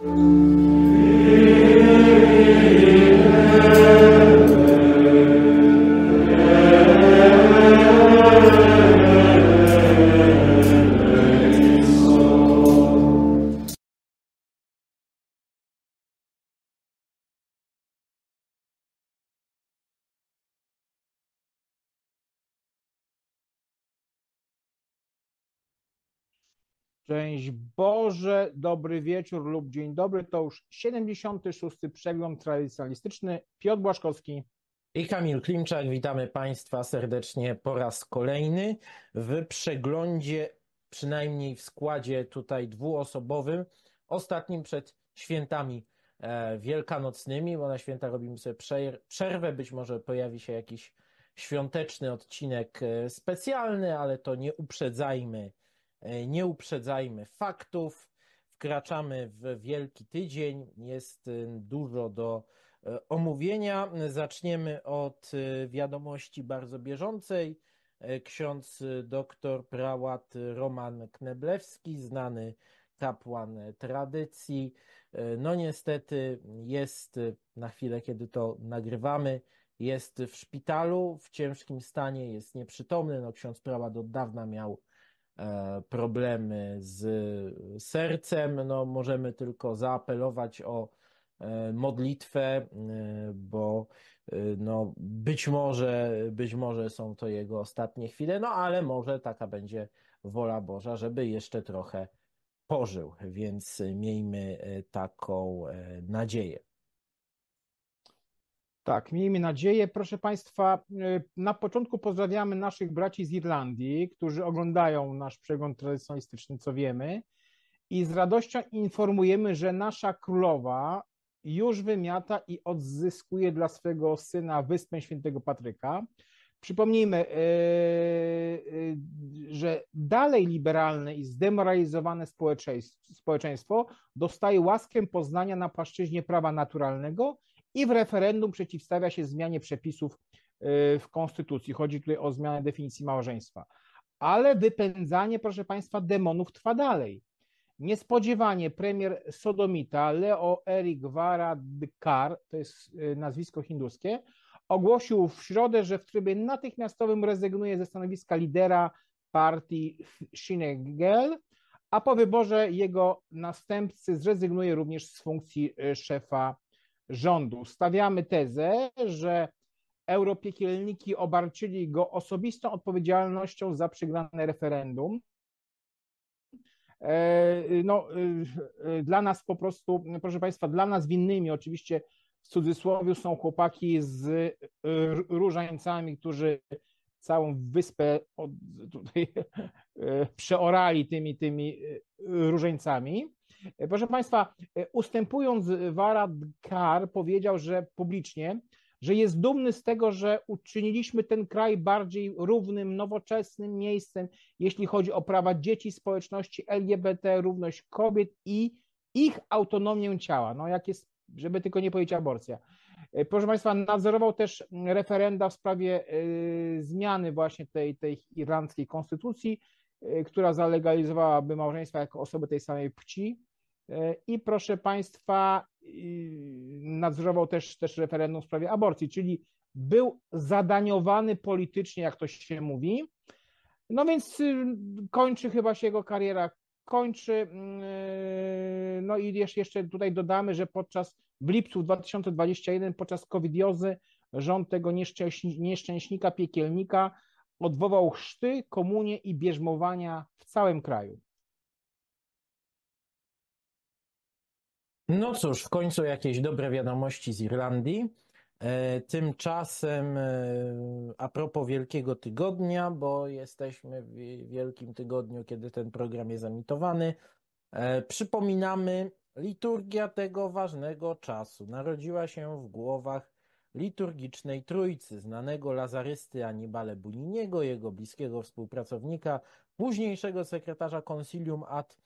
Thank you. Część Boże, dobry wieczór lub dzień dobry. To już 76. przegląd tradycjonalistyczny. Piotr Błaszkowski. I Kamil Klimczak, witamy Państwa serdecznie po raz kolejny w przeglądzie, przynajmniej w składzie tutaj dwuosobowym, ostatnim przed świętami e, wielkanocnymi, bo na święta robimy sobie przerwę, być może pojawi się jakiś świąteczny odcinek e, specjalny, ale to nie uprzedzajmy E, nie uprzedzajmy faktów. Wkraczamy w Wielki Tydzień, jest y, dużo do e, omówienia. Zaczniemy od y, wiadomości bardzo bieżącej. E, ksiądz y, doktor prałat Roman Kneblewski, znany kapłan tradycji, no niestety jest na chwilę, kiedy to nagrywamy, jest w szpitalu, w ciężkim stanie, jest nieprzytomny. No, ksiądz prałat od dawna miał E, problemy z sercem, no możemy tylko zaapelować o e, modlitwę, e, bo no być może, być może są to jego ostatnie chwile, no ale może taka będzie wola Boża, żeby jeszcze trochę pożył, więc miejmy taką nadzieję. Tak, miejmy nadzieję. Proszę Państwa, y, na początku pozdrawiamy naszych braci z Irlandii, którzy oglądają nasz przegląd tradycjonalistyczny, co wiemy, i z radością informujemy, że nasza królowa już wymiata i odzyskuje dla swego syna Wyspę Świętego Patryka. Przypomnijmy, y, y, że dalej liberalne i zdemoralizowane społeczeństwo dostaje łaskę poznania na płaszczyźnie prawa naturalnego i w referendum przeciwstawia się zmianie przepisów y, w Konstytucji. Chodzi tutaj o zmianę definicji małżeństwa. Ale wypędzanie, proszę Państwa, demonów trwa dalej. Niespodziewanie premier Sodomita Leo Erik Varadkar, to jest y, nazwisko hinduskie, ogłosił w środę, że w trybie natychmiastowym rezygnuje ze stanowiska lidera partii Shinegel, a po wyborze jego następcy zrezygnuje również z funkcji y, szefa rządu. Stawiamy tezę, że europiekielniki obarczyli go osobistą odpowiedzialnością za przegrane referendum. E, no, e, e, dla nas po prostu, proszę Państwa, dla nas winnymi oczywiście w cudzysłowie są chłopaki z różańcami, którzy całą wyspę od, tutaj, przeorali tymi, tymi różańcami. E, proszę Państwa, e, ustępując Varadkar Kar powiedział, że publicznie, że jest dumny z tego, że uczyniliśmy ten kraj bardziej równym, nowoczesnym miejscem, jeśli chodzi o prawa dzieci, społeczności LGBT, równość kobiet i ich autonomię ciała. No jak jest, żeby tylko nie powiedzieć aborcja. E, proszę Państwa, nadzorował też referenda w sprawie zmiany właśnie tej, tej irlandzkiej konstytucji E, która zalegalizowałaby małżeństwa jako osoby tej samej płci. E, I proszę Państwa, nadzorował też, też referendum w sprawie aborcji, czyli był zadaniowany politycznie, jak to się mówi. No więc y, kończy chyba się jego kariera, kończy. Y, no i jeszcze tutaj dodamy, że podczas w lipcu 2021, podczas covidiozy, rząd tego nieszczęśnika, piekielnika odwołał chrzty, komunie i bierzmowania w całym kraju. No cóż, w końcu jakieś dobre wiadomości z Irlandii. E, tymczasem, e, a propos Wielkiego Tygodnia, bo jesteśmy w Wielkim Tygodniu, kiedy ten program jest emitowany, e, przypominamy, liturgia tego ważnego czasu narodziła się w głowach liturgicznej Trójcy, znanego lazarysty Anibale Buniniego, jego bliskiego współpracownika, późniejszego sekretarza Consilium ad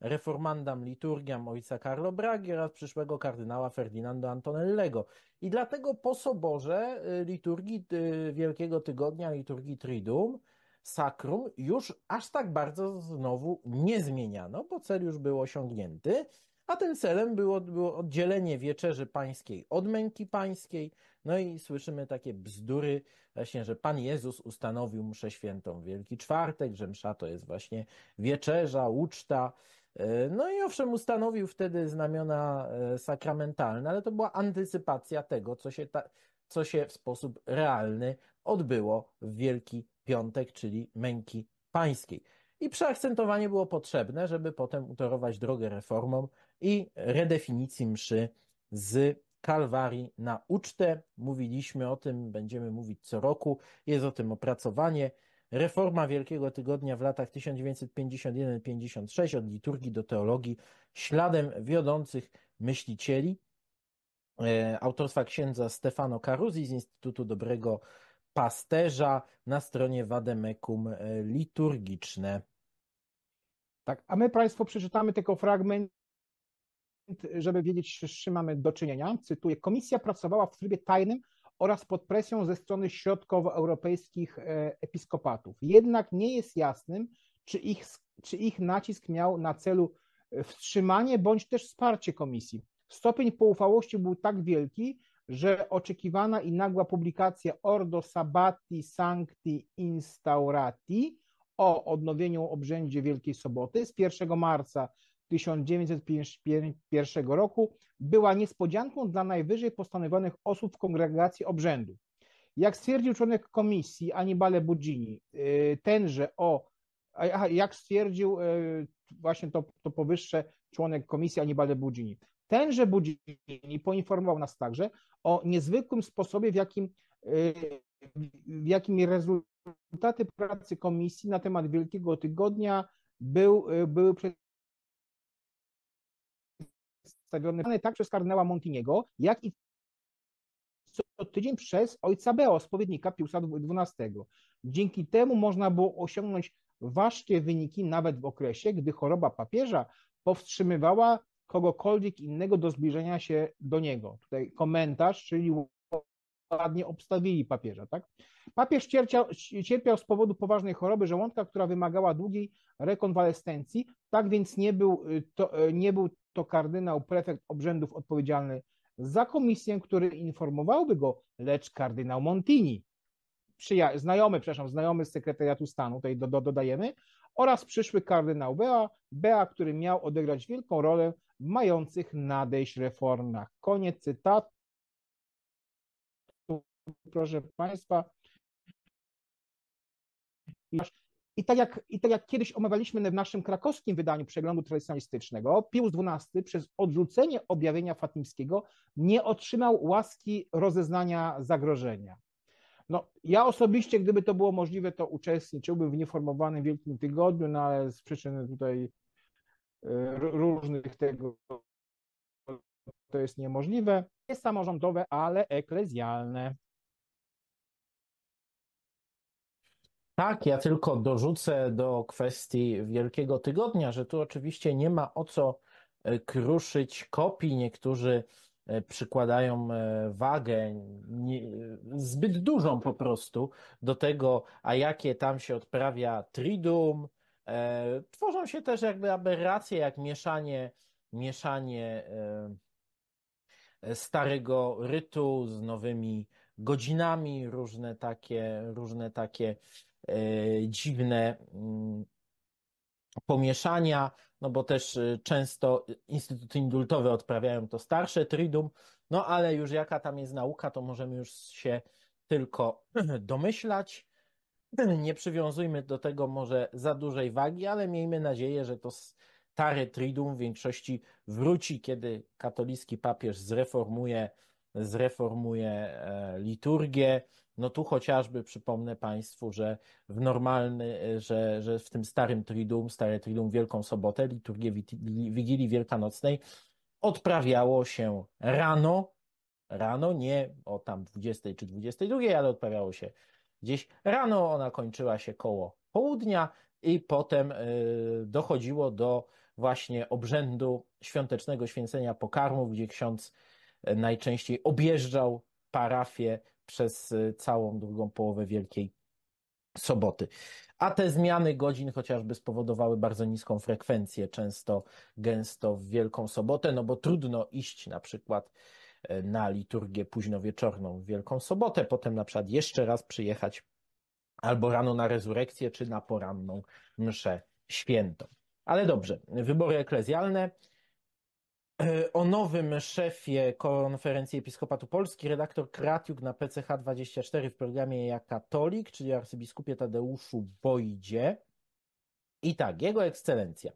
reformandam liturgiam ojca Carlo Bragi oraz przyszłego kardynała Ferdinando Antonellego. I dlatego po soborze y, liturgii y, Wielkiego Tygodnia, liturgii Triduum, sakrum już aż tak bardzo znowu nie zmieniano, bo cel już był osiągnięty, a tym celem było, było oddzielenie wieczerzy pańskiej od męki pańskiej, no i słyszymy takie bzdury właśnie, że Pan Jezus ustanowił mszę świętą Wielki Czwartek, że msza to jest właśnie wieczerza, uczta. E, no i owszem, ustanowił wtedy znamiona e, sakramentalne, ale to była antycypacja tego, co się, ta, co się w sposób realny odbyło w Wielki Piątek, czyli męki pańskiej. I przeakcentowanie było potrzebne, żeby potem utorować drogę reformom i redefinicji mszy z Kalwarii na ucztę. Mówiliśmy o tym, będziemy mówić co roku. Jest o tym opracowanie. Reforma Wielkiego Tygodnia w latach 1951-56 od liturgii do teologii, śladem wiodących myślicieli e, autorstwa księdza Stefano Caruzi z Instytutu Dobrego Pasterza na stronie Wademekum e, Liturgiczne. Tak, a my państwo przeczytamy tylko fragment żeby wiedzieć, z czym mamy do czynienia. Cytuję: Komisja pracowała w trybie tajnym oraz pod presją ze strony środkowoeuropejskich e, episkopatów. Jednak nie jest jasnym, czy ich, czy ich nacisk miał na celu e, wstrzymanie bądź też wsparcie komisji. Stopień poufałości był tak wielki, że oczekiwana i nagła publikacja Ordo Sabbati Sancti Instaurati o odnowieniu obrzędzie Wielkiej Soboty z 1 marca 1951 roku była niespodzianką dla najwyżej postanowionych osób w kongregacji obrzędu. Jak stwierdził członek komisji Anibale Budzini, y, tenże o, jak stwierdził y, właśnie to, to powyższe członek komisji Anibale Budzini, tenże Budzini poinformował nas także o niezwykłym sposobie, w jakim, y, w jakim rezultaty pracy komisji na temat Wielkiego Tygodnia był, były przedstawiony tak przez kardynała Montiniego, jak i co tydzień przez ojca Beo, spowiednika Piusa XII. Dzięki temu można było osiągnąć ważkie wyniki nawet w okresie, gdy choroba papieża powstrzymywała kogokolwiek innego do zbliżenia się do niego. Tutaj komentarz, czyli ładnie obstawili papieża. Tak? Papież cierpiał, cierpiał z powodu poważnej choroby żołądka, która wymagała długiej rekonwalescencji, tak więc nie był y, to, y, nie był to kardynał prefekt obrzędów odpowiedzialny za komisję, który informowałby go, lecz kardynał Montini, przyja- znajomy, przepraszam, znajomy z sekretariatu stanu, tutaj do, do, dodajemy, oraz przyszły kardynał Bea, Bea, który miał odegrać wielką rolę w mających nadejść reformach. Koniec cytatu proszę Państwa. I tak, jak, I tak jak kiedyś omawialiśmy w naszym krakowskim wydaniu przeglądu tradycjonalistycznego, Pius XII przez odrzucenie objawienia fatimskiego nie otrzymał łaski rozeznania zagrożenia. No, ja osobiście, gdyby to było możliwe, to uczestniczyłbym w nieformowanym Wielkim Tygodniu, no ale z przyczyn tutaj e, różnych tego to jest niemożliwe. Nie samorządowe, ale eklezjalne. Tak, ja tylko dorzucę do kwestii Wielkiego Tygodnia, że tu oczywiście nie ma o co e, kruszyć kopii. Niektórzy e, przykładają e, wagę nie, zbyt dużą po prostu do tego, a jakie tam się odprawia tridum. E, tworzą się też jakby aberracje, jak mieszanie, mieszanie e, starego rytu z nowymi godzinami, różne takie, różne takie E, dziwne mm, pomieszania, no bo też e, często instytuty indultowe odprawiają to starsze tridum, no ale już jaka tam jest nauka, to możemy już się tylko domyślać. Nie przywiązujmy do tego może za dużej wagi, ale miejmy nadzieję, że to stare tridum w większości wróci, kiedy katolicki papież zreformuje, zreformuje e, liturgię, no tu chociażby przypomnę Państwu, że w normalny, e, że, że w tym starym Triduum, stare Triduum Wielką Sobotę, liturgię Wigilii Wielkanocnej odprawiało się rano, rano, nie o tam 20 czy 22, ale odprawiało się gdzieś rano, ona kończyła się koło południa i potem e, dochodziło do właśnie obrzędu świątecznego święcenia pokarmów, gdzie ksiądz e, najczęściej objeżdżał parafię przez y, całą drugą połowę Wielkiej soboty. A te zmiany godzin chociażby spowodowały bardzo niską frekwencję, często gęsto w Wielką Sobotę, no bo trudno iść na przykład e, na liturgię późno wieczorną w Wielką Sobotę, potem na przykład jeszcze raz przyjechać albo rano na rezurekcję, czy na poranną mszę świętą. Ale dobrze, wybory eklezjalne o nowym szefie konferencji Episkopatu Polski, redaktor Kratiuk na PCH24 w programie Ja Katolik, czyli arcybiskupie Tadeuszu Bojdzie. I tak, jego ekscelencja.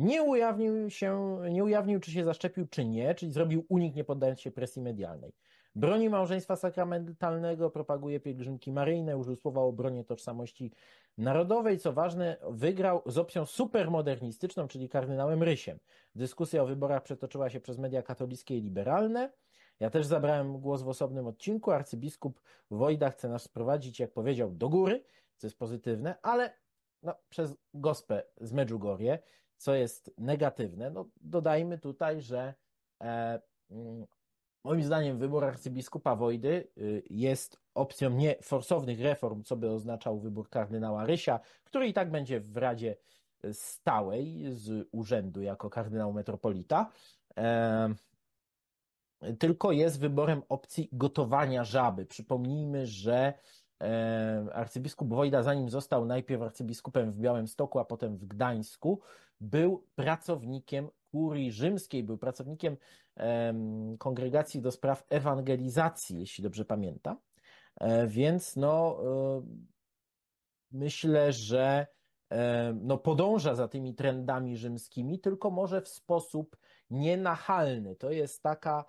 Nie ujawnił się, nie ujawnił, czy się zaszczepił, czy nie, czyli zrobił unik, nie poddając się presji medialnej. Broni małżeństwa sakramentalnego, propaguje pielgrzymki maryjne, użył słowa o bronie tożsamości narodowej. Co ważne, wygrał z opcją supermodernistyczną, czyli kardynałem Rysiem. Dyskusja o wyborach przetoczyła się przez media katolickie i liberalne. Ja też zabrałem głos w osobnym odcinku. Arcybiskup Wojda chce nas sprowadzić, jak powiedział, do góry, co jest pozytywne, ale no, przez gospę z Medjugorje, co jest negatywne. No, dodajmy tutaj, że e, mm, moim zdaniem wybór arcybiskupa Wojdy y, jest opcją nieforsownych reform, co by oznaczał wybór kardynała Rysia, który i tak będzie w Radzie Stałej z urzędu jako kardynał metropolita. E, tylko jest wyborem opcji gotowania żaby. Przypomnijmy, że e, arcybiskup Wojda, zanim został najpierw arcybiskupem w Białymstoku, a potem w Gdańsku, był pracownikiem kurii rzymskiej, był pracownikiem kongregacji do spraw ewangelizacji, jeśli dobrze pamiętam. E, więc no, e, myślę, że e, no, podąża za tymi trendami rzymskimi, tylko może w sposób nienachalny. To jest taka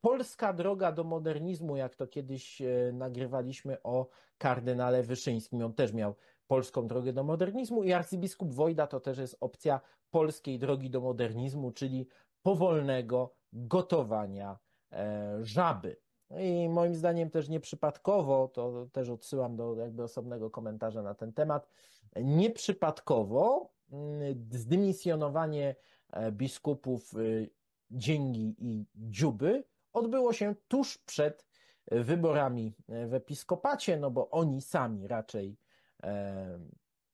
polska droga do modernizmu, jak to kiedyś nagrywaliśmy o kardynale Wyszyńskim. On też miał polską drogę do modernizmu i arcybiskup Wojda to też jest opcja polskiej drogi do modernizmu, czyli powolnego gotowania e, żaby. No I moim zdaniem też nieprzypadkowo, to też odsyłam do jakby osobnego komentarza na ten temat, nieprzypadkowo mm, zdymisjonowanie e, biskupów y, Dzięgi i Dziuby odbyło się tuż przed e, wyborami w episkopacie, no bo oni sami raczej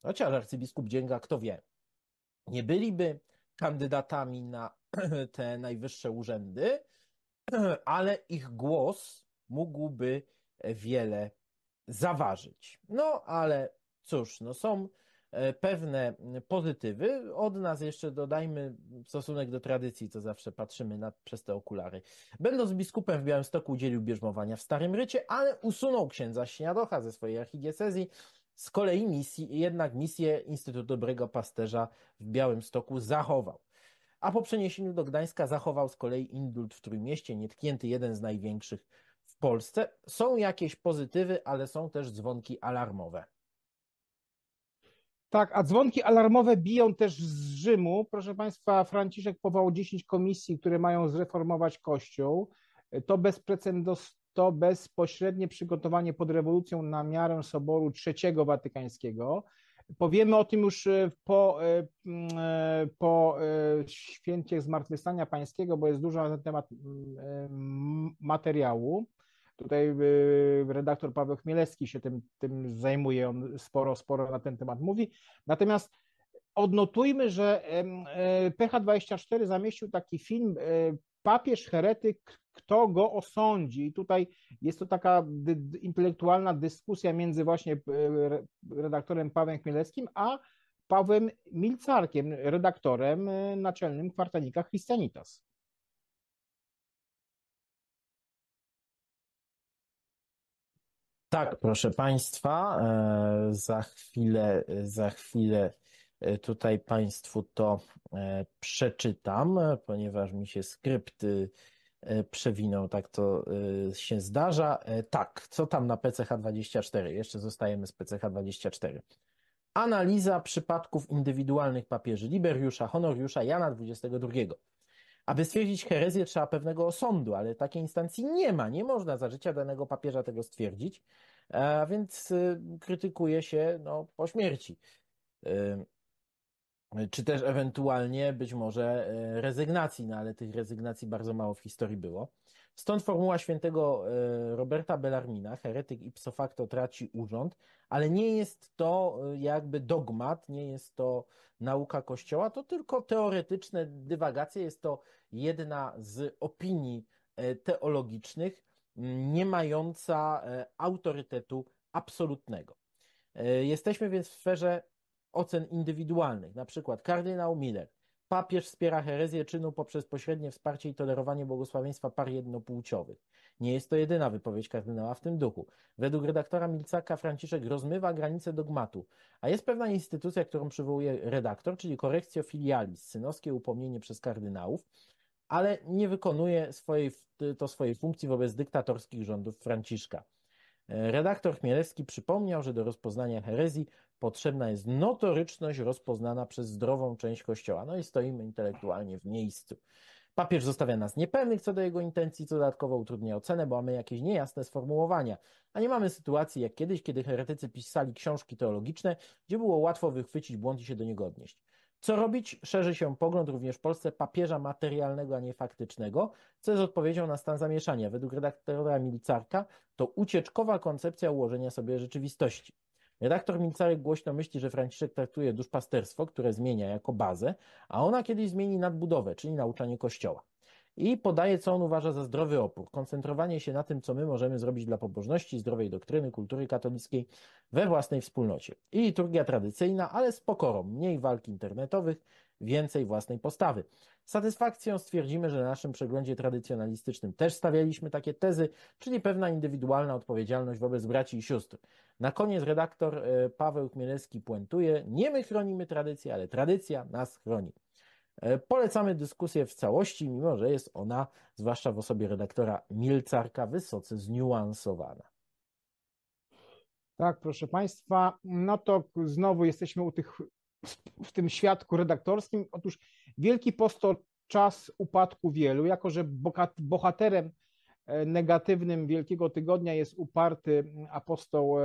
Chociaż arcybiskup Dzięga, kto wie, nie byliby kandydatami na te najwyższe urzędy, ale ich głos mógłby wiele zaważyć. No ale cóż, no są e, pewne pozytywy. Od nas jeszcze dodajmy stosunek do tradycji, to zawsze patrzymy na, przez te okulary. Będąc biskupem w Białymstoku udzielił bierzmowania w Starym Rycie, ale usunął księdza Śniadocha ze swojej archidiecezji, z kolei misji, jednak misję Instytutu Dobrego Pasterza w Białymstoku zachował. A po przeniesieniu do Gdańska zachował z kolei indult w Trójmieście, nietknięty jeden z największych w Polsce. Są jakieś pozytywy, ale są też dzwonki alarmowe. Tak, a dzwonki alarmowe biją też z Rzymu. Proszę Państwa, Franciszek powołał 10 komisji, które mają zreformować Kościół. To bezprecedensowe to bezpośrednie przygotowanie pod rewolucją na miarę Soboru III Watykańskiego. Powiemy o tym już e, po, e, e, po święcie Zmartwychwstania Pańskiego, bo jest dużo na ten temat materiału. Tutaj redaktor Paweł Chmielewski się tym, tym zajmuje, on sporo, sporo na ten temat mówi. Natomiast odnotujmy, że PH24 zamieścił taki film papież heretyk, kto go osądzi. I tutaj jest to taka dy, intelektualna dyskusja między właśnie e, redaktorem Pawłem Chmielewskim a Pawłem Milcarkiem, redaktorem e, naczelnym kwartanika Christianitas. Tak, proszę Państwa, e, za chwilę, za chwilę E, tutaj Państwu to e, przeczytam, ponieważ mi się skrypt e, przewinął, tak to się zdarza. Tak, co tam na PCH24? Jeszcze zostajemy z PCH24. Analiza przypadków indywidualnych papieży Liberiusza, Honoriusza, Jana XXII. Aby stwierdzić herezję, trzeba pewnego osądu, ale takiej instancji nie ma. Nie można za życia danego papieża tego stwierdzić, a więc y, krytykuje się no, po śmierci. Y, E, czy też ewentualnie być może e, rezygnacji, no ale tych rezygnacji bardzo mało w historii było. Stąd formuła świętego e, Roberta Bellarmina, heretyk ipso facto traci urząd, ale nie jest to jakby dogmat, nie jest to nauka Kościoła, to tylko teoretyczne dywagacje, jest to jedna z opinii teologicznych, nie mająca autorytetu absolutnego. Jesteśmy więc w sferze ocen indywidualnych, na przykład kardynał Miller, papież wspiera herezję czynu poprzez pośrednie wsparcie i tolerowanie błogosławieństwa par jednopłciowych. Nie jest to jedyna wypowiedź kardynała w tym duchu. Według redaktora Milcaka Franciszek rozmywa granice dogmatu, a jest pewna instytucja, którą przywołuje redaktor, czyli korekcjo Filialis, synowskie upomnienie przez kardynałów, ale nie wykonuje swojej, to swojej funkcji wobec dyktatorskich rządów Franciszka. E, redaktor Chmielewski przypomniał, że do rozpoznania herezji potrzebna jest notoryczność rozpoznana przez zdrową część Kościoła. No i stoimy intelektualnie w miejscu. Papież zostawia nas niepewnych co do jego intencji, co dodatkowo utrudnia ocenę, bo mamy jakieś niejasne sformułowania. A nie mamy sytuacji jak kiedyś, kiedy heretycy pisali książki teologiczne, gdzie było łatwo wychwycić błąd i się do niego odnieść. Co robić? Szerzy się pogląd również w Polsce papieża materialnego, a nie faktycznego, co jest odpowiedzią na stan zamieszania. Według redaktora Milicarka to ucieczkowa koncepcja ułożenia sobie rzeczywistości. Redaktor Milcarek głośno myśli, że Franciszek traktuje duszpasterstwo, które zmienia jako bazę, a ona kiedyś zmieni nadbudowę, czyli nauczanie Kościoła. I podaje, co on uważa za zdrowy opór. Koncentrowanie się na tym, co my możemy zrobić dla pobożności, zdrowej doktryny, kultury katolickiej we własnej wspólnocie. I liturgia tradycyjna, ale z pokorą. Mniej walk internetowych, więcej własnej postawy. Z satysfakcją stwierdzimy, że na naszym przeglądzie tradycjonalistycznym też stawialiśmy takie tezy, czyli pewna indywidualna odpowiedzialność wobec braci i sióstr. Na koniec redaktor e, Paweł Chmielewski puentuje, nie my chronimy tradycję, ale tradycja nas chroni. E, polecamy dyskusję w całości, mimo że jest ona, zwłaszcza w osobie redaktora Milcarka, wysoce zniuansowana. Tak, proszę Państwa, no to znowu jesteśmy u tych w tym świadku redaktorskim. Otóż Wielki Post to czas upadku wielu, jako że bohaterem e, negatywnym Wielkiego Tygodnia jest uparty apostoł e,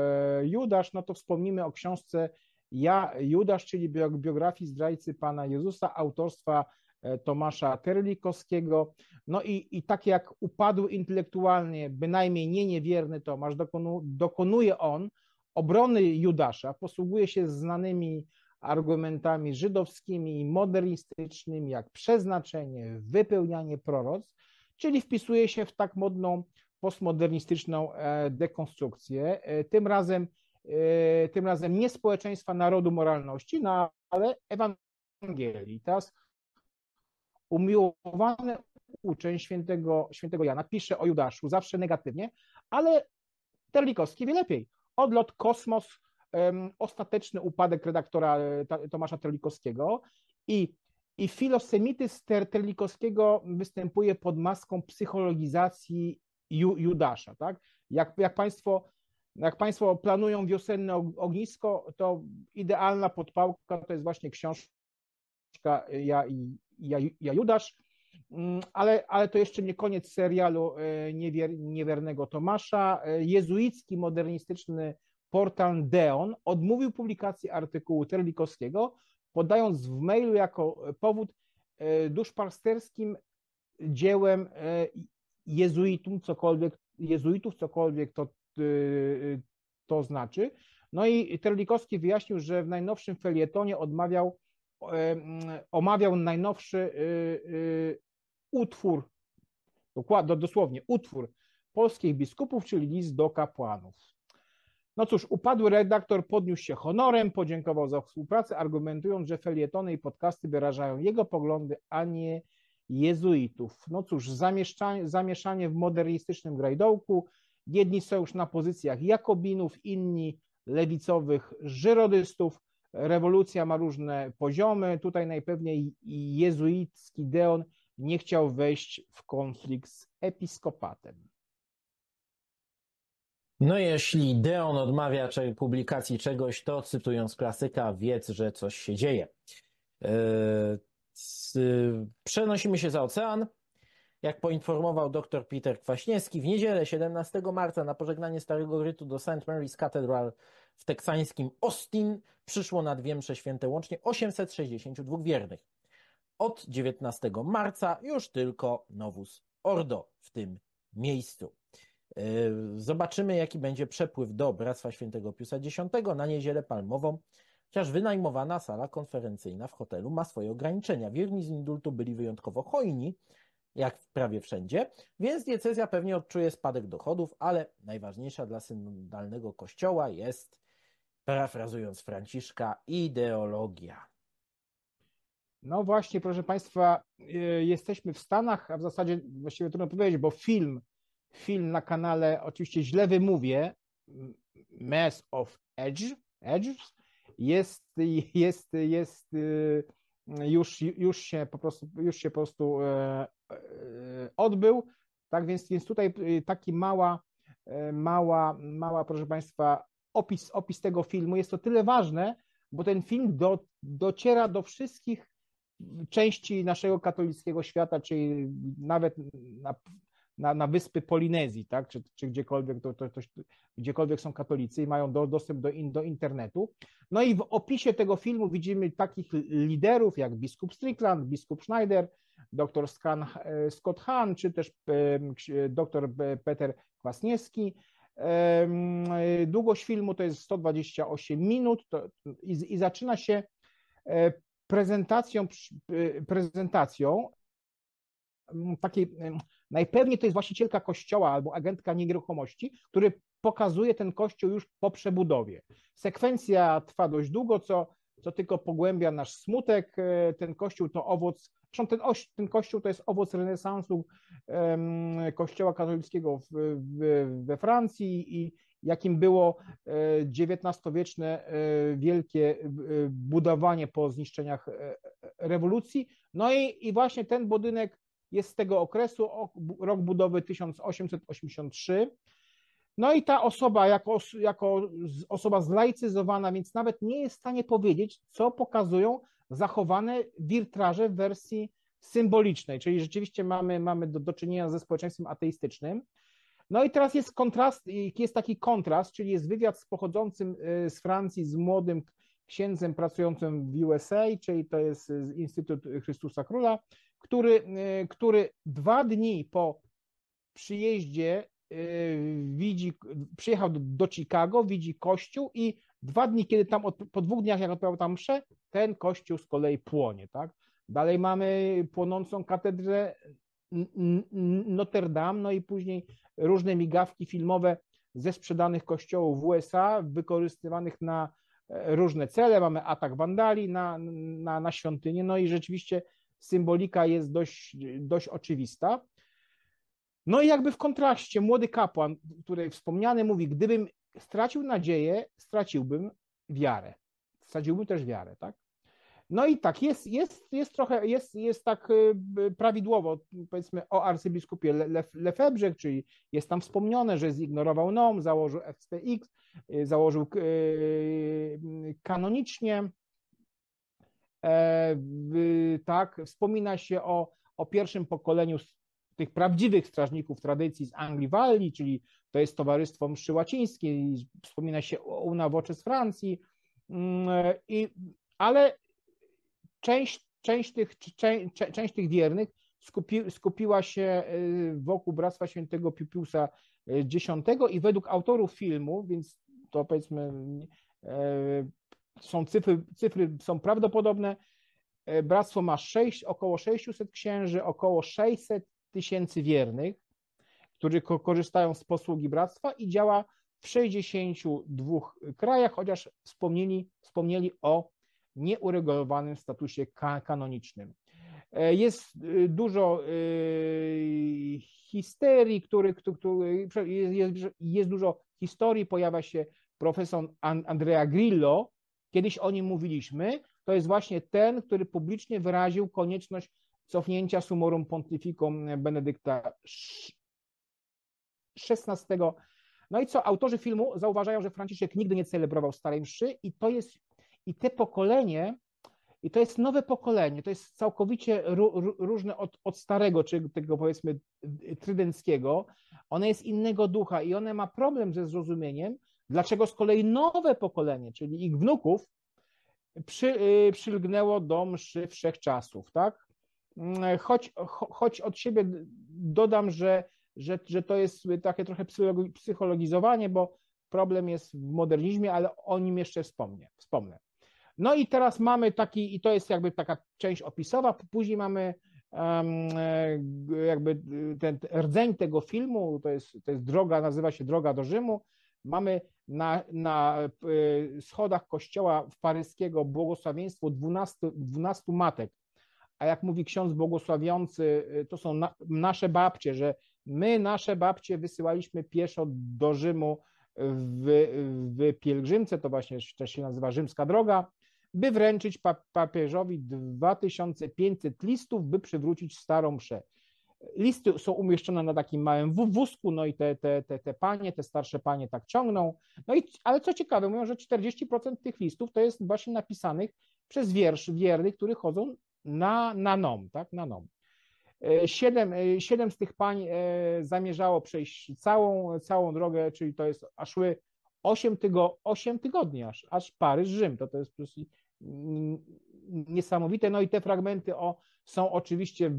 Judasz, no to wspomnimy o książce Ja, Judasz, czyli biografii zdrajcy Pana Jezusa, autorstwa e, Tomasza Terlikowskiego. No i, i tak jak upadł intelektualnie, bynajmniej nie niewierny Tomasz, dokonu, dokonuje on obrony Judasza, posługuje się znanymi argumentami żydowskimi i modernistycznymi, jak przeznaczenie, wypełnianie proroc, czyli wpisuje się w tak modną postmodernistyczną e, dekonstrukcję, e, tym razem, e, tym razem nie społeczeństwa narodu moralności, no, ale Ewangelii. Teraz umiłowany uczeń świętego, świętego Jana pisze o Judaszu zawsze negatywnie, ale Terlikowski wie lepiej. Odlot, kosmos, ostateczny upadek redaktora e, Tomasza Terlikowskiego i, i filosemityzm Terlikowskiego występuje pod maską psychologizacji Ju, Judasza. Tak? Jak, jak, państwo, jak Państwo planują wiosenne ognisko, to idealna podpałka to jest właśnie książka Ja, ja, ja Judasz, mm, ale, ale to jeszcze nie koniec serialu e, Niewier, Niewiernego Tomasza. E, jezuicki, modernistyczny portal Deon odmówił publikacji artykułu Terlikowskiego, podając w mailu jako powód e, duszpasterskim dziełem e, jezuitów, cokolwiek, jezuitów, cokolwiek to, e, to znaczy. No i Terlikowski wyjaśnił, że w najnowszym felietonie odmawiał, omawiał najnowszy utwór, dokładnie, dosłownie utwór polskich biskupów, czyli list do kapłanów. No cóż, upadły redaktor podniósł się honorem, podziękował za współpracę, argumentując, że felietony i podcasty wyrażają jego poglądy, a nie jezuitów. No cóż, zamieszanie w modernistycznym grajdołku. Jedni są już na pozycjach jakobinów, inni lewicowych żyrodystów. Rewolucja ma różne poziomy. Tutaj najpewniej jezuicki Deon nie chciał wejść w konflikt z episkopatem. No jeśli Deon odmawia publikacji czegoś, to cytując klasyka, wiedz, że coś się dzieje. E, y, przenosimy się za ocean. Jak poinformował dr Peter Kwaśniewski, w niedzielę 17 marca na pożegnanie Starego Rytu do St. Mary's Cathedral w teksańskim Austin przyszło na dwie msze święte łącznie 862 wiernych. Od 19 marca już tylko Novus Ordo w tym miejscu. Yy, zobaczymy, jaki będzie przepływ do Bractwa Świętego Piusa X na Niedzielę Palmową, chociaż wynajmowana sala konferencyjna w hotelu ma swoje ograniczenia. Wierni z indultu byli wyjątkowo hojni, jak prawie wszędzie, więc diecezja pewnie odczuje spadek dochodów, ale najważniejsza dla synodalnego kościoła jest, parafrazując Franciszka, ideologia. No właśnie, proszę Państwa, y, jesteśmy w Stanach, a w zasadzie właściwie trudno powiedzieć, bo film film na kanale, oczywiście źle wymówię, Mass of Edge, jest, jest, jest y, już, już się po prostu, już się po prostu e, e, odbył, tak więc, więc tutaj y, taki mała, e, mała, mała, proszę Państwa, opis, opis tego filmu. Jest to tyle ważne, bo ten film do, dociera do wszystkich części naszego katolickiego świata, czyli nawet na, na, na wyspy Polinezji, tak, czy, czy gdziekolwiek, to, to, to, gdziekolwiek są katolicy i mają do, dostęp do, in, do internetu. No i w opisie tego filmu widzimy takich liderów jak biskup Strickland, biskup Schneider, dr e, Scott Hahn, czy też dr Peter Kwasniewski. E, długość filmu to jest 128 minut to, i, i zaczyna się e, prezentacją, prezentacją takiej Najpewniej to jest właścicielka kościoła albo agentka nieruchomości, który pokazuje ten kościół już po przebudowie. Sekwencja trwa dość długo, co, co tylko pogłębia nasz smutek. E, ten kościół to owoc, zresztą ten, ten kościół to jest owoc renesansu kościoła katolickiego w, w, we Francji i jakim było XIX-wieczne e, e, wielkie budowanie po zniszczeniach rewolucji. No i, i właśnie ten budynek jest z tego okresu, rok budowy 1883. No i ta osoba, jako, jako osoba zlaicyzowana, więc nawet nie jest w stanie powiedzieć, co pokazują zachowane wirtraże w wersji symbolicznej, czyli rzeczywiście mamy, mamy do, do czynienia ze społeczeństwem ateistycznym. No i teraz jest kontrast, jest taki kontrast, czyli jest wywiad z pochodzącym y, z Francji, z młodym księdzem pracującym w USA, czyli to jest y, Instytut Chrystusa Króla, który, e, który dwa dni po przyjeździe e, widzi, przyjechał do Chicago, widzi kościół i dwa dni, kiedy tam, po dwóch dniach, jak odprawiał tam mszę, ten kościół z kolei płonie, tak? Dalej mamy płonącą katedrę Notre Dame, no i później różne migawki filmowe ze sprzedanych kościołów w USA, wykorzystywanych na e, różne cele. Mamy atak wandali na, na, na świątynię, no i rzeczywiście symbolika jest dość, dość oczywista. No i jakby w kontraście młody kapłan, który wspomniany mówi, gdybym stracił nadzieję, straciłbym wiarę. Straciłbym też wiarę, tak? No i tak, jest, jest, jest trochę, jest, jest tak y, y, prawidłowo, powiedzmy o arcybiskupie Le, Lefebvre, czyli jest tam wspomniane, że zignorował NOM, założył FPX, y, założył kanonicznie E, tak, wspomina się o, o pierwszym pokoleniu tych prawdziwych strażników tradycji z Anglii Walii, czyli to jest Towarzystwo Mszy Łacińskiej, wspomina się o Unawocze z Francji, mm, e, i, ale część, część, tych, część, część tych wiernych skupi, skupiła się e, wokół Bractwa Świętego Piusa X i według autorów filmu, więc to powiedzmy są cyfry, cyfry są prawdopodobne. E, bractwo ma 6, około 600 księży, około 600 tysięcy wiernych, którzy korzystają z posługi bractwa i działa w 62 krajach, chociaż wspomnieli, wspomnieli o nieuregulowanym statusie kanonicznym. E, jest y, dużo y, histerii, który, który jest, jest, dużo historii, pojawia się profesor Andrea Grillo, kiedyś o nim mówiliśmy, to jest właśnie ten, który publicznie wyraził konieczność cofnięcia sumorum pontificum Benedykta XVI. No i co autorzy filmu zauważają, że Franciszek nigdy nie celebrował starej mszy i to jest i te pokolenie i to jest nowe pokolenie, to jest całkowicie różne od, od starego, czy tego powiedzmy trydenckiego. One jest innego ducha i one ma problem ze zrozumieniem, Dlaczego z kolei nowe pokolenie, czyli ich wnuków, przy, y, przylgnęło do mszy wszechczasów, tak? Mm, choć, choć od siebie dodam, że, że, że to jest takie trochę psychologizowanie, bo problem jest w modernizmie, ale o nim jeszcze wspomnę. wspomnę. No i teraz mamy taki, i to jest jakby taka część opisowa, później mamy e, jakby y, ten rdzeń tego filmu, to jest, to jest droga, nazywa się Droga do Rzymu, Mamy na, na y, schodach kościoła paryskiego błogosławieństwo 12, 12 matek. A jak mówi ksiądz błogosławiący, y, to są na, nasze babcie, że my nasze babcie wysyłaliśmy pieszo do Rzymu w, w pielgrzymce, to właśnie też się nazywa Rzymska Droga, by wręczyć papieżowi 2500 listów, by przywrócić starą mszę. Listy są umieszczone na takim małym wózku, no i te, te, te, te panie, te starsze panie tak ciągną. No i, ale co ciekawe, mówią, że 40% tych listów to jest właśnie napisanych przez wiersz wiernych, którzy chodzą na, na nom, tak, na nom. E, siedem, e, siedem z tych pań e, zamierzało przejść całą, całą drogę, czyli to jest, a szły 8, tygo, 8 tygodni aż, aż Paryż, Rzym, to, to jest po prostu niesamowite. No i te fragmenty o są oczywiście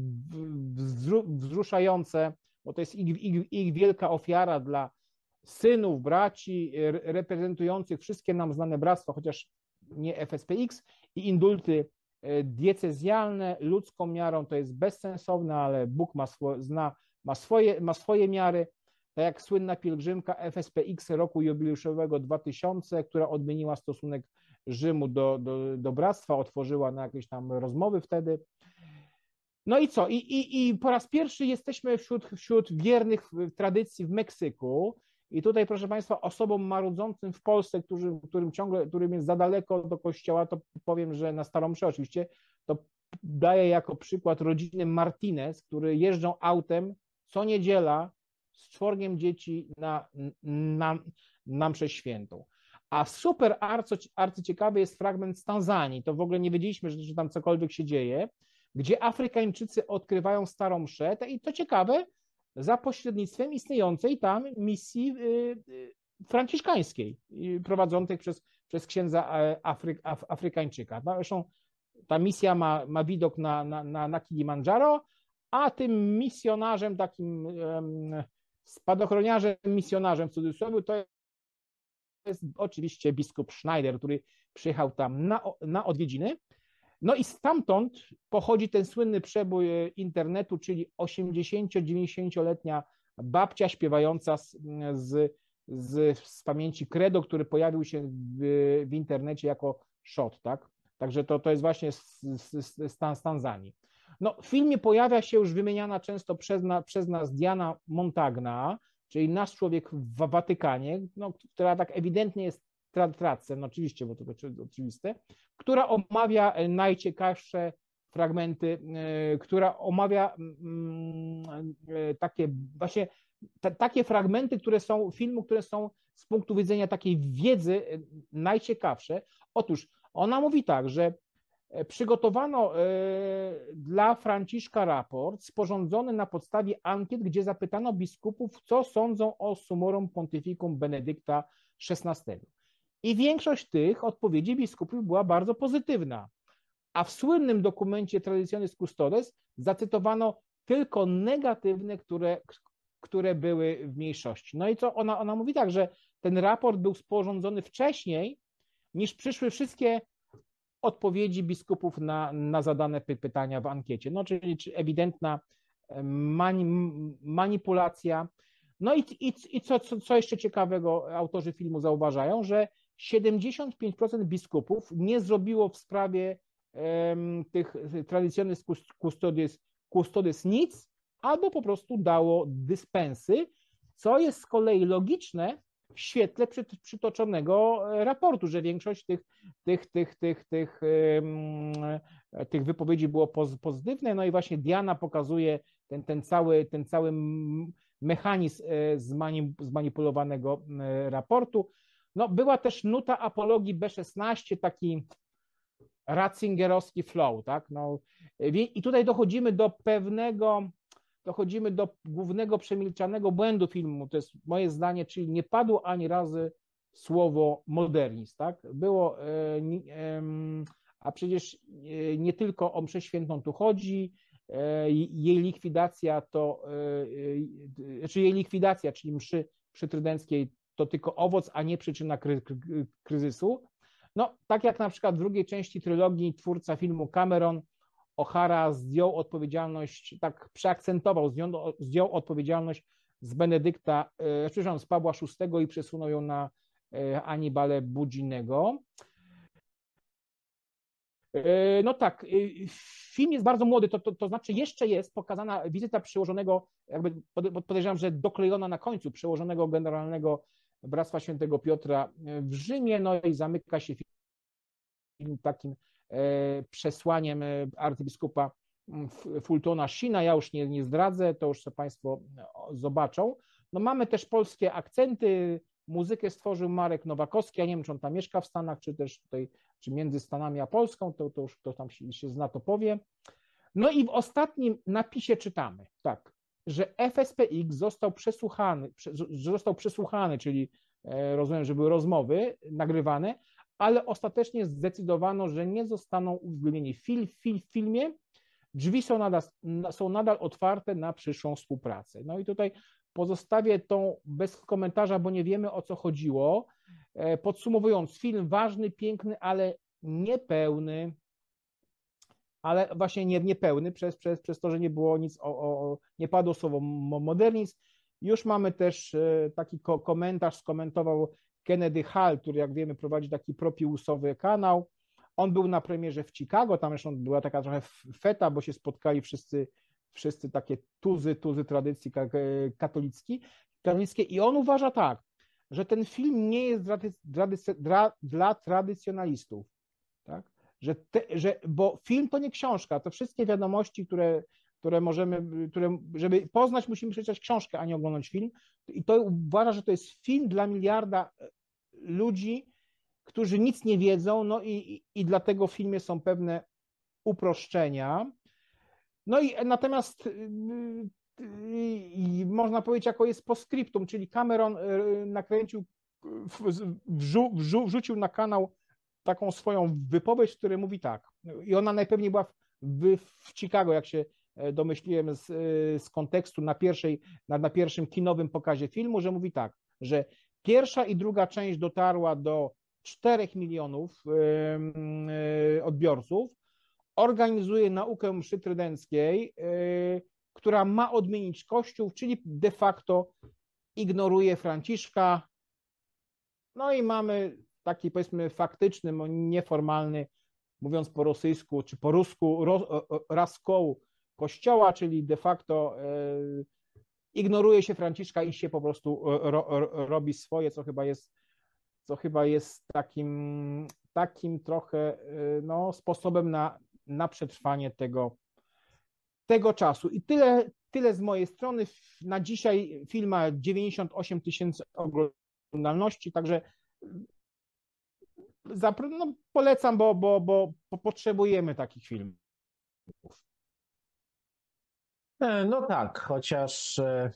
wzruszające, bo to jest ich, ich, ich wielka ofiara dla synów, braci reprezentujących wszystkie nam znane bractwa, chociaż nie FSPX i indulty e, diecezjalne ludzką miarą to jest bezsensowne, ale Bóg ma, swo, zna, ma, swoje, ma swoje miary. Tak jak słynna pielgrzymka FSPX roku jubileuszowego 2000, która odmieniła stosunek Rzymu do, do, do bractwa, otworzyła na jakieś tam rozmowy wtedy. No i co? I, i, i po raz pierwszy jesteśmy wśród, wśród wiernych tradycji w Meksyku. I tutaj, proszę Państwa, osobom marudzącym w Polsce, którzy, którym ciągle, którym jest za daleko do kościoła, to powiem, że na Starą Mszę oczywiście, to daję jako przykład rodziny Martinez, który jeżdżą autem co niedziela z czworgiem dzieci na, na, na mszę świętą. A super arco, arcyciekawy jest fragment z Tanzanii. To w ogóle nie wiedzieliśmy, że, że tam cokolwiek się dzieje gdzie Afrykańczycy odkrywają starą mszę, i to ciekawe, za pośrednictwem istniejącej tam misji y, y, franciszkańskiej, y, prowadzonej przez, przez księdza e, Afrykańczyka. No, zresztą ta misja ma, ma widok na, na, na, na Kilimandżaro, a tym misjonarzem, takim spadochroniarzem, misjonarzem w cudzysłowie, to jest oczywiście biskup Schneider, który przyjechał tam na, na odwiedziny. No i stamtąd pochodzi ten słynny przebój e, internetu, czyli 80-90-letnia babcia śpiewająca z, z, z, z pamięci credo, który pojawił się w, w internecie jako shot, tak? Także to, to jest właśnie stan z Tanzanii. No, w filmie pojawia się już wymieniana często przez, na, przez nas Diana Montagna, czyli nasz człowiek w Watykanie, no, która tak ewidentnie jest Tracen, no oczywiście, bo to oczywiste, która omawia e, najciekawsze fragmenty, e, która omawia e, takie właśnie takie fragmenty, które są filmu, które są z punktu widzenia takiej wiedzy najciekawsze. Otóż ona mówi tak, że przygotowano dla Franciszka raport sporządzony na podstawie ankiet, gdzie zapytano biskupów, co sądzą o sumorum pontyfikum Benedykta XVI. I większość tych odpowiedzi biskupów była bardzo pozytywna. A w słynnym dokumencie Traditionis Custodes zacytowano tylko negatywne, które, które były w mniejszości. No i co ona, ona mówi tak, że ten raport był sporządzony wcześniej, niż przyszły wszystkie odpowiedzi biskupów na, na zadane pytania w ankiecie. No, czyli, czy ewidentna e, mani, manipulacja. No i, i, i co, co, co jeszcze ciekawego autorzy filmu zauważają, że 75% biskupów nie zrobiło w sprawie um, tych tradycyjnych kustodys, custodies nic, albo po prostu dało dyspensy, co jest z kolei logiczne w świetle przytoczonego e, raportu, że większość tych, tych, tych, tych, tych, um, tych wypowiedzi było poz, pozytywne. No i właśnie Diana pokazuje ten, ten cały, ten cały mechanizm e, zmanipulowanego e, raportu. No, była też nuta apologii B16, taki ratzingerowski flow, tak? No, I tutaj dochodzimy do pewnego, dochodzimy do głównego przemilczanego błędu filmu, to jest moje zdanie, czyli nie padło ani razy słowo modernizm, tak? Było, e, a przecież e, nie tylko o mszę świętą tu chodzi, e, jej likwidacja to, czy znaczy jej likwidacja, czyli mszy przytrydenckiej to tylko owoc, a nie przyczyna kry, kry, kryzysu. No, tak jak na przykład w drugiej części trylogii twórca filmu Cameron O'Hara zdjął odpowiedzialność, tak przeakcentował, zdjął, zdjął odpowiedzialność z Benedykta, e, przepraszam, z Pawła VI i przesunął ją na e, Anibale Budzinego. E, no tak, e, film jest bardzo młody, to, to, to, znaczy jeszcze jest pokazana wizyta przełożonego, jakby podejrzewam, że doklejona na końcu, przełożonego generalnego Bractwa Świętego Piotra e, w Rzymie, no i zamyka się film takim e, przesłaniem e, arcybiskupa mm, Fultona Shina, ja już nie, nie zdradzę, to już Państwo zobaczą. No mamy też polskie akcenty, muzykę stworzył Marek Nowakowski, ja nie wiem, czy on tam mieszka w Stanach, czy też tutaj, czy między Stanami a Polską, to, to już kto tam się, się zna, to powie. No i w ostatnim napisie czytamy, tak, że FSPX został przesłuchany, został przesłuchany, czyli e, rozumiem, że były rozmowy nagrywane, ale ostatecznie zdecydowano, że nie zostaną uwzględnieni w, fil, fil, filmie. Drzwi są nadal, są nadal otwarte na przyszłą współpracę. No i tutaj pozostawię tą bez komentarza, bo nie wiemy o co chodziło. E, podsumowując, film ważny, piękny, ale niepełny ale właśnie nie, niepełny przez, przez, przez to, że nie było nic o, o nie padło słowo modernizm. Już mamy też e, taki ko komentarz, skomentował Kennedy Hall, który jak wiemy prowadzi taki propiusowy kanał. On był na premierze w Chicago, tam zresztą była taka trochę feta, bo się spotkali wszyscy, wszyscy takie tuzy, tuzy tradycji e, katolicki, katolickiej i on uważa tak, że ten film nie jest dla, dla, dla tradycjonalistów, tak? że, te, że bo film to nie książka, to wszystkie wiadomości, które, które możemy, które, żeby poznać, musimy przeczytać książkę, a nie oglądać film. I to uważa, że to jest film dla miliarda e, ludzi, którzy nic nie wiedzą, no i, i dlatego w filmie są pewne uproszczenia. No i natomiast i y, y, y, można powiedzieć, jako jest postscriptum, czyli Cameron e, nakręcił, wrzu, wrzu, wrzucił na kanał taką swoją wypowiedź, w której mówi tak. I ona najpewniej była w, w Chicago, jak się e, domyśliłem z, e, z kontekstu na, pierwszej, na, na pierwszym kinowym pokazie filmu, że mówi tak, że pierwsza i druga część dotarła do 4 milionów yy, odbiorców, organizuje naukę mszy trydenckiej, yy, która ma odmienić Kościół, czyli de facto ignoruje Franciszka. No i mamy taki powiedzmy faktyczny, nieformalny, mówiąc po rosyjsku czy po rusku, ro, raskoł kościoła, czyli de facto e, ignoruje się Franciszka i się po prostu e, ro, ro, robi swoje, co chyba jest, co chyba jest takim, takim trochę e, no, sposobem na, na przetrwanie tego, tego czasu. I tyle, tyle z mojej strony. Na dzisiaj film ma 98 tysięcy oglądalności, także no, polecam, bo, bo, bo, potrzebujemy takich filmów. E, no tak, chociaż e,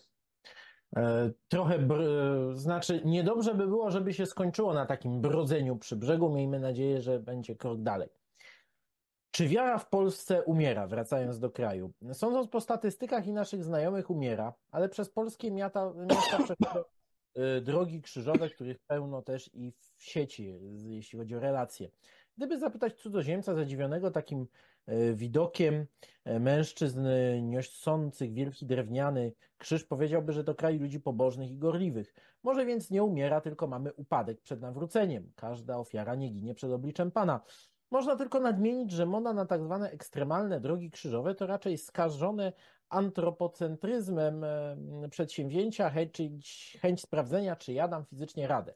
e, trochę, br- znaczy niedobrze by było, żeby się skończyło na takim brodzeniu przy brzegu. Miejmy nadzieję, że będzie krok dalej. Czy wiara w Polsce umiera, wracając do kraju? Sądząc po statystykach i naszych znajomych, umiera, ale przez polskie miata, miasta Y, drogi krzyżowe, których pełno też i w sieci, jeśli chodzi o relacje. Gdyby zapytać cudzoziemca zadziwionego takim y, widokiem y, mężczyzn niosących wielki drewniany krzyż, powiedziałby, że to kraj ludzi pobożnych i gorliwych. Może więc nie umiera, tylko mamy upadek przed nawróceniem. Każda ofiara nie ginie przed obliczem Pana. Można tylko nadmienić, że moda na tak zwane ekstremalne drogi krzyżowe to raczej skażone antropocentryzmem przedsięwzięcia, chęć, chęć sprawdzenia, czy ja dam fizycznie radę.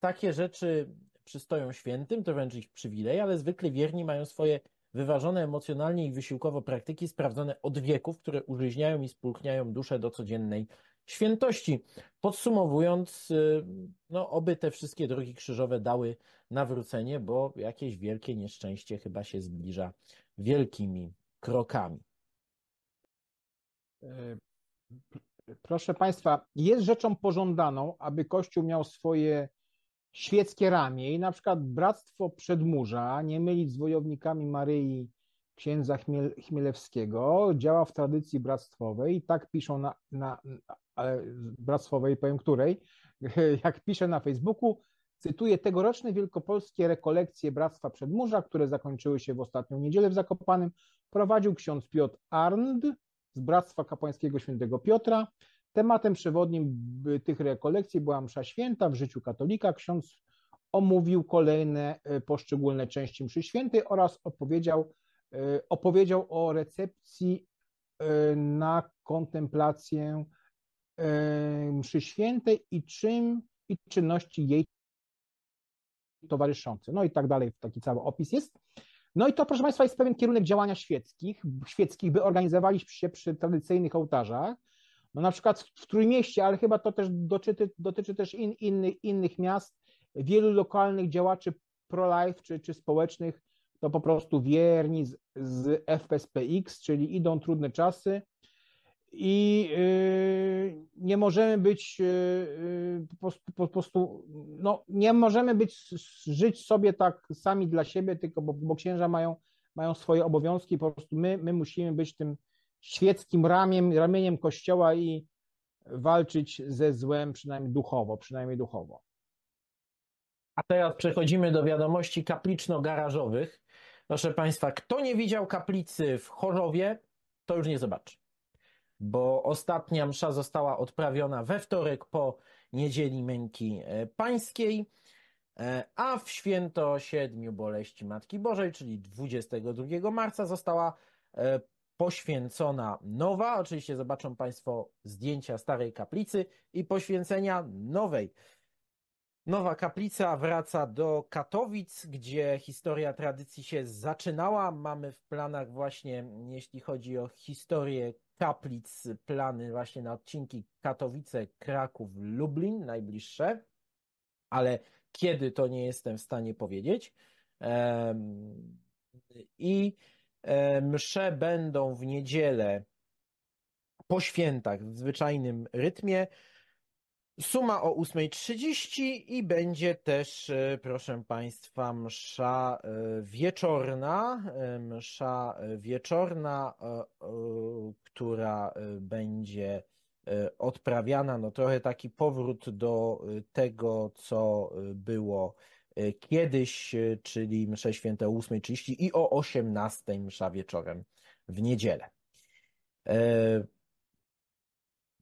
Takie rzeczy przystoją świętym, to wręcz ich przywilej, ale zwykle wierni mają swoje wyważone emocjonalnie i wysiłkowo praktyki sprawdzone od wieków, które użyźniają i spulchniają duszę do codziennej świętości. Podsumowując, y, no oby te wszystkie drogi krzyżowe dały nawrócenie, bo jakieś wielkie nieszczęście chyba się zbliża wielkimi krokami. E, proszę Państwa, jest rzeczą pożądaną, aby Kościół miał swoje świeckie ramię i na przykład Bractwo Przedmurza, nie mylić z wojownikami Maryi księdza Chmielewskiego, działa w tradycji bractwowej i tak piszą na, na, na e, bractwowej, powiem której, jak piszę na Facebooku, cytuję tegoroczne wielkopolskie rekolekcje Bractwa Przedmurza, które zakończyły się w ostatnią niedzielę w Zakopanem, prowadził ksiądz Piotr Arnd, z Bractwa Kapłańskiego Świętego Piotra. Tematem przewodnim tych rekolekcji była msza święta w życiu katolika. Ksiądz omówił kolejne e, poszczególne części mszy świętej oraz opowiedział, e, opowiedział o recepcji e, na kontemplację mszy świętej i czym i czynności jej towarzyszące. No i tak dalej, taki cały opis jest. No i to, proszę Państwa, jest pewien kierunek działania świeckich, świeckich by organizowali się przy tradycyjnych ołtarzach, no na przykład w Trójmieście, ale chyba to też dotyczy, dotyczy też in, innych, innych miast, wielu lokalnych działaczy pro-life czy, czy społecznych to po prostu wierni z, z FSPX, czyli idą trudne czasy, i y, nie możemy być y, y, po, prostu, no nie możemy być, żyć sobie tak sami dla siebie, tylko bo, bo księża mają, mają swoje obowiązki, po prostu my, my musimy być tym świeckim ramiem, ramieniem kościoła i walczyć ze złem, przynajmniej duchowo, przynajmniej duchowo. A teraz przechodzimy do wiadomości kapliczno-garażowych. Proszę Państwa, kto nie widział kaplicy w Chorzowie, to już nie zobaczy bo ostatnia msza została odprawiona we wtorek po niedzieli męki e, pańskiej, e, a w święto siedmiu boleści Matki Bożej, czyli 22 marca została e, poświęcona nowa. Oczywiście zobaczą Państwo zdjęcia starej kaplicy i poświęcenia nowej. Nowa kaplica wraca do Katowic, gdzie historia tradycji się zaczynała. Mamy w planach właśnie, jeśli chodzi o historię kaplic plany właśnie na odcinki Katowice, Kraków, Lublin najbliższe, ale kiedy to nie jestem w stanie powiedzieć. I e, msze będą w niedzielę po świętach w zwyczajnym rytmie. Suma o 8.30 i będzie też, e, proszę Państwa, msza e, wieczorna, msza wieczorna, która y, będzie y, odprawiana, no trochę taki powrót do y, tego, co było kiedyś, czyli msze święte o 8.30 i o 18.00 msza wieczorem w niedzielę.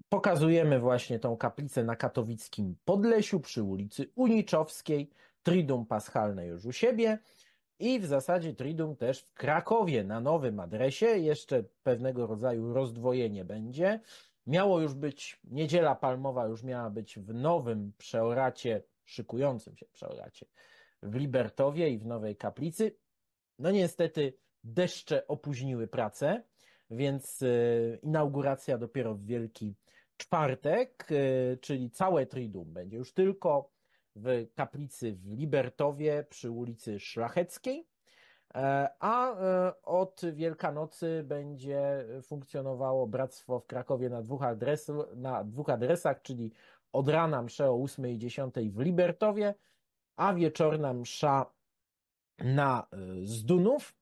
Pokazujemy właśnie tą kaplicę na katowickim Podlesiu przy ulicy Uniczowskiej. tridum Paschalne już u siebie. I w zasadzie Tridum też w Krakowie na nowym adresie, jeszcze pewnego rodzaju rozdwojenie będzie. Miało już być, Niedziela Palmowa już miała być w nowym przeoracie, szykującym się przeoracie w Libertowie i w Nowej Kaplicy. No niestety deszcze opóźniły pracę, więc e, inauguracja dopiero w Wielki Czwartek, e, czyli całe Tridum będzie już tylko w kaplicy w Libertowie przy ulicy Szlacheckiej. E, a e, od Wielkanocy będzie funkcjonowało bractwo w Krakowie na dwóch, adres, na dwóch adresach, czyli od rana msze o 8 i dziesiątej w Libertowie, a wieczorna msza na e, Zdunów.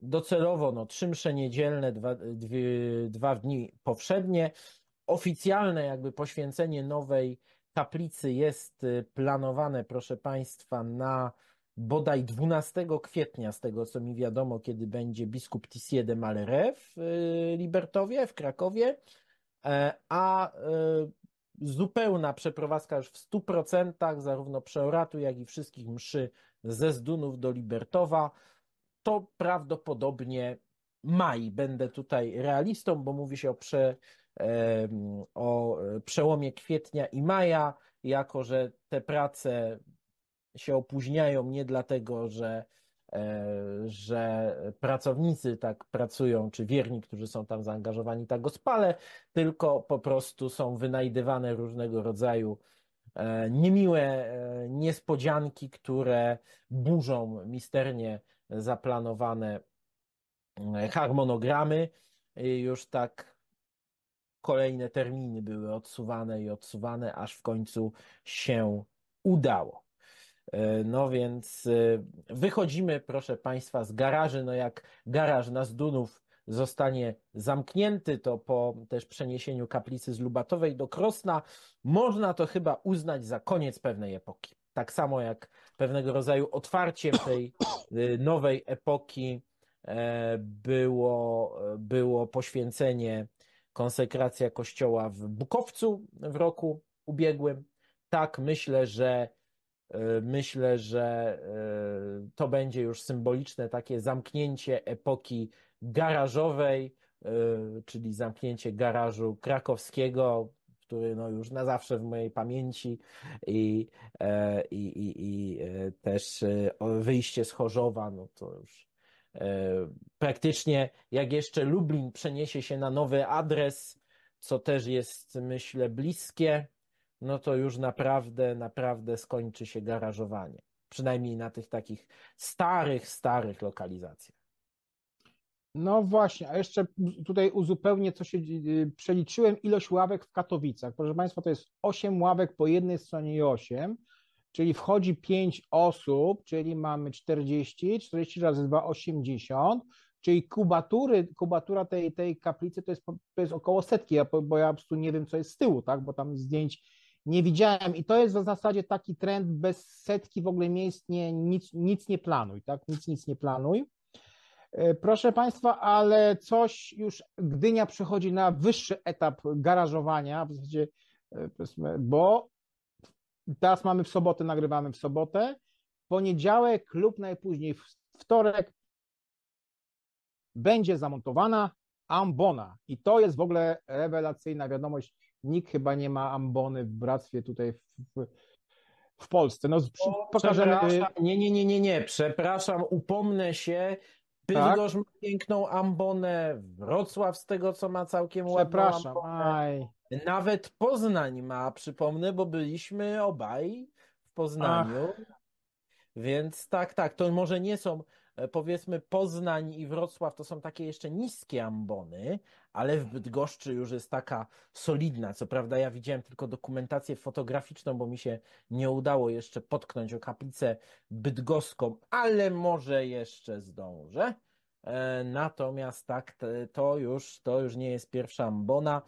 Docelowo no, trzy msze niedzielne, dwa, dwie, dwa dni powszednie. Oficjalne jakby poświęcenie nowej Kaplicy jest y, planowane, proszę Państwa, na bodaj 12 kwietnia, z tego co mi wiadomo, kiedy będzie biskup Tissier de Malere w y, Libertowie, w Krakowie, e, a y, zupełna przeprowadzka już w 100% zarówno przeoratu, jak i wszystkich mszy ze Zdunów do Libertowa, to prawdopodobnie maj. Będę tutaj realistą, bo mówi się o prze o e, przełomie kwietnia i maja, jako że te prace się opóźniają nie dlatego, że, e, że pracownicy tak pracują, czy wierni, którzy są tam zaangażowani, tak go spale, tylko po prostu są wynajdywane różnego rodzaju e, niemiłe niespodzianki, które burzą misternie zaplanowane harmonogramy. Już tak kolejne terminy były odsuwane i odsuwane, aż w końcu się udało. E, no więc e, wychodzimy, proszę Państwa, z garaży. No jak garaż na Zdunów zostanie zamknięty, to po też przeniesieniu kaplicy z Lubatowej do Krosna można to chyba uznać za koniec pewnej epoki. Tak samo jak pewnego rodzaju otwarciem tej e, nowej epoki było, było poświęcenie konsekracja kościoła w Bukowcu w roku ubiegłym. Tak, myślę, że e, myślę, że e, to będzie już symboliczne takie zamknięcie epoki garażowej, e, czyli zamknięcie garażu krakowskiego, który no już na zawsze w mojej pamięci i, i, i, i też wyjście z Chorzowa, no to już E, praktycznie jak jeszcze Lublin przeniesie się na nowy adres, co też jest myślę bliskie, no to już naprawdę, naprawdę skończy się garażowanie. Przynajmniej na tych takich starych, starych lokalizacjach. No właśnie, a jeszcze tutaj uzupełnię, co się y, przeliczyłem, ilość ławek w Katowicach. Proszę Państwa, to jest 8 ławek po jednej stronie i 8, czyli wchodzi 5 osób, czyli mamy 40, 40 razy 2, 80, czyli kubatury, kubatura tej, tej kaplicy to jest, to jest około setki, bo ja po prostu nie wiem, co jest z tyłu, tak, bo tam zdjęć nie widziałem i to jest w zasadzie taki trend bez setki w ogóle miejsc, nie, nic, nic nie planuj, tak, nic, nic nie planuj. E, proszę Państwa, ale coś już Gdynia przechodzi na wyższy etap garażowania, w zasadzie, e, bo Teraz mamy w sobotę, nagrywamy w sobotę. Poniedziałek lub najpóźniej wtorek będzie zamontowana ambona. I to jest w ogóle rewelacyjna wiadomość. Nikt chyba nie ma ambony w bractwie tutaj w, w No, o, pokażemy. Nie, nie, nie, nie, nie, przepraszam, upomnę się. Bydgoszcz tak? ma piękną ambonę, Wrocław z tego co ma całkiem ładną Przepraszam, ambonę. Aj. Nawet Poznań ma, przypomnę, bo byliśmy obaj w Poznaniu. Ach. Więc tak, tak, to może nie są, e, powiedzmy, Poznań i Wrocław to są takie jeszcze niskie ambony, ale w Bydgoszczy już jest taka solidna. Co prawda, ja widziałem tylko dokumentację fotograficzną, bo mi się nie udało jeszcze potknąć o kaplicę bydgoską, ale może jeszcze zdążę. E, natomiast tak, to już, to już nie jest pierwsza ambona.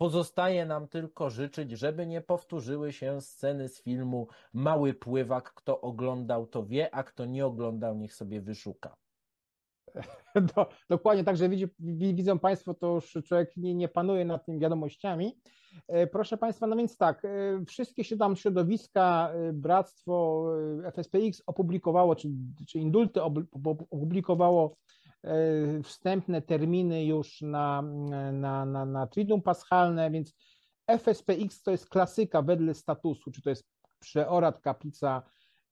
Pozostaje nam tylko życzyć, żeby nie powtórzyły się sceny z filmu Mały Pływak. Kto oglądał, to wie, a kto nie oglądał, niech sobie wyszuka. Do, dokładnie, także widzi, widzą Państwo, to już człowiek nie, nie panuje nad tymi wiadomościami. E, proszę Państwa, no więc tak, e, wszystkie siedem środowiska, e, Bractwo FSPX opublikowało, czy, czy Indulty opublikowało E, wstępne terminy już na, na, na, na Triduum Paschalne, więc FSPX to jest klasyka wedle statusu, czy to jest przeorad, kaplica,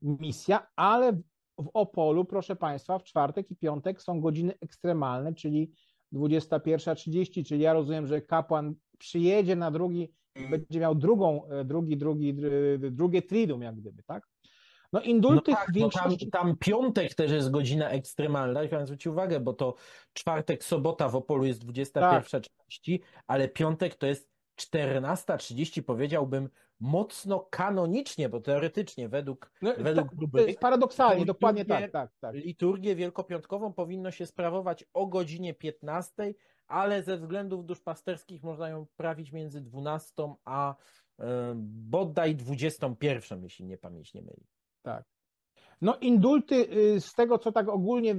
misja, ale w Opolu, proszę Państwa, w czwartek i piątek są godziny ekstremalne, czyli 21.30, czyli ja rozumiem, że kapłan przyjedzie na drugi, będzie miał drugą, e, drugi, drugi, drugie tridum, jak gdyby, tak? No indultych no tak, większości... No tam, tam, piątek też jest godzina ekstremalna, chciałem zwrócić uwagę, bo to czwartek, sobota w Opolu jest 21.30, tak. ale piątek to jest 14.30 powiedziałbym mocno kanonicznie, bo teoretycznie według no, według tak, Gruby, paradoksalnie, dokładnie tak, tak, tak. Liturgię wielkopiątkową powinno się sprawować o godzinie 15, ale ze względów duszpasterskich można ją prawić między 12 a e, bodaj 21, jeśli nie pamięć nie myli tak. No indulty y, z tego, co tak ogólnie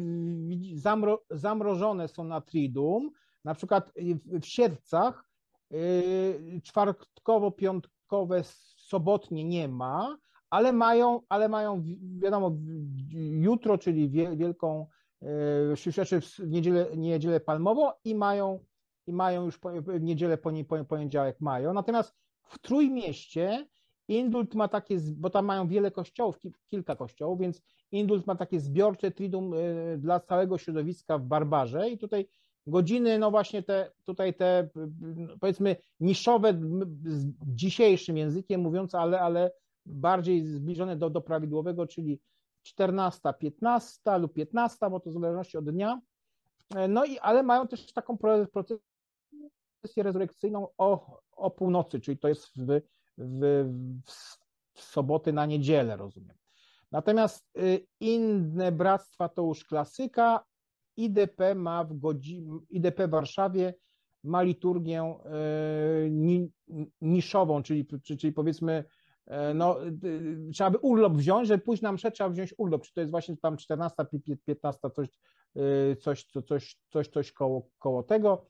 zamro, zamrożone są na tridum. na przykład y, w Siercach y, czwartkowo-piątkowe, sobotnie nie ma, ale mają, ale mają wiadomo, jutro, czyli wielką, znaczy w niedzielę, niedzielę palmową i mają, i mają już w niedzielę poniedziałek mają. Natomiast w Trójmieście Indult ma takie, bo tam mają wiele kościołów, kilka kościołów, więc Indult ma takie zbiorcze tridum y, dla całego środowiska w Barbarze i tutaj godziny, no właśnie te, tutaj te y, y, no powiedzmy niszowe, z dzisiejszym językiem mówiąc, ale, ale bardziej zbliżone do, do prawidłowego, czyli 14, 15 lub 15, bo to w zależności od dnia. E, no i, ale mają też taką procesję rezurekcyjną o, o północy, czyli to jest w w, w soboty na niedzielę, rozumiem. Natomiast y, inne bractwa to już klasyka. IDP ma w godzinie, IDP w Warszawie ma liturgię y, ni, niszową, czyli, czyli powiedzmy, y, no, trzeba by urlop wziąć, żeby pójść na mszę, trzeba wziąć urlop. Czy to jest właśnie tam 14, 15, coś, coś, coś, coś, coś koło, koło tego.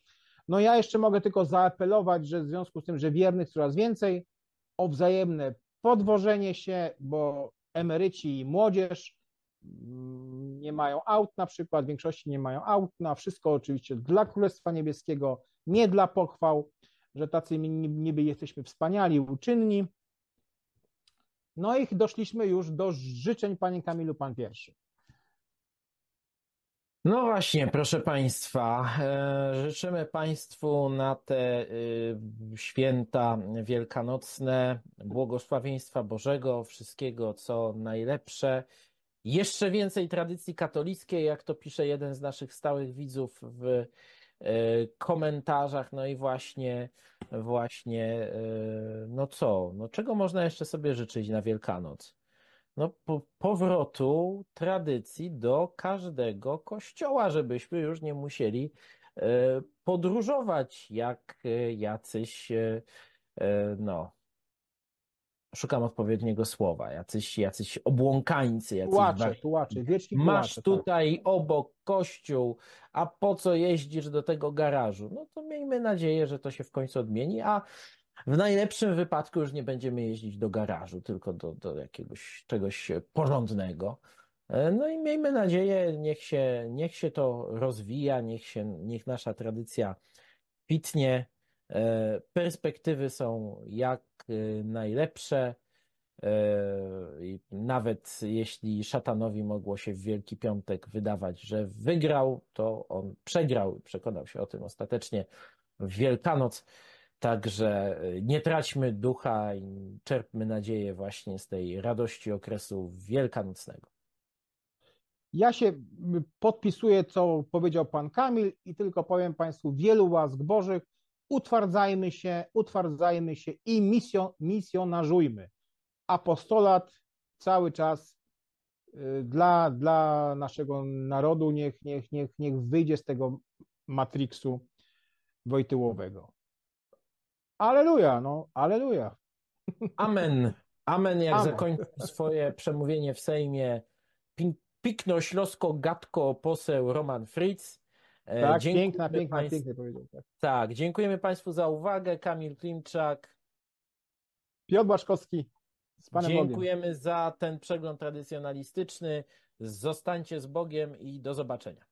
No ja jeszcze mogę tylko zaapelować, że w związku z tym, że wiernych coraz więcej, o wzajemne podwożenie się, bo emeryci i młodzież mm, nie mają aut na przykład, w większości nie mają aut, na no wszystko oczywiście dla Królestwa Niebieskiego, nie dla pochwał, że tacy niby jesteśmy wspaniali, uczynni. No i doszliśmy już do życzeń, panie Kamilu, pan pierwszy. No właśnie, proszę Państwa, e, życzymy Państwu na te y, święta wielkanocne błogosławieństwa Bożego, wszystkiego co najlepsze. Jeszcze więcej tradycji katolickiej, jak to pisze jeden z naszych stałych widzów w e, komentarzach. No i właśnie, właśnie, e, no co, no czego można jeszcze sobie życzyć na Wielkanoc? no, po, powrotu tradycji do każdego kościoła, żebyśmy już nie musieli e, podróżować jak e, jacyś, e, no, szukam odpowiedniego słowa, jacyś, jacyś obłąkańcy. Jacyś tułacze, tułacze, wieczni Masz tak. tutaj tak. obok kościół, a po co jeździsz do tego garażu? No to miejmy nadzieję, że to się w końcu odmieni, a w najlepszym wypadku już nie będziemy jeździć do garażu, tylko do, do jakiegoś czegoś porządnego. E, no i miejmy nadzieję, niech się, niech się to rozwija, niech, się, niech nasza tradycja pitnie e, Perspektywy są jak e, najlepsze. Nawet jeśli szatanowi mogło się w Wielki Piątek wydawać, że wygrał, to on przegrał i przekonał się o tym ostatecznie w Wielkanoc. Także y, nie traćmy ducha i czerpmy nadzieję właśnie z tej radości okresu wielkanocnego. Ja się podpisuję, co powiedział pan Kamil, i tylko powiem państwu wielu łask Bożych. Utwardzajmy się, utwardzajmy się i misjon, misjonarzujmy. Apostolat cały czas y, dla, dla naszego narodu niech, niech, niech, niech wyjdzie z tego matriksu wojtyłowego. Aleluja, no, aleluja. Amen. Amen, jak Amen. zakończył swoje przemówienie w Sejmie pikno gatko poseł Roman Fritz. E, tak, piękna, piękna, państw... powiedział. Tak. tak, dziękujemy Państwu za uwagę. Kamil Klimczak. Piotr Błaszkowski. Z Panem dziękujemy Bogiem. za ten przegląd tradycjonalistyczny. Zostańcie z Bogiem i do zobaczenia.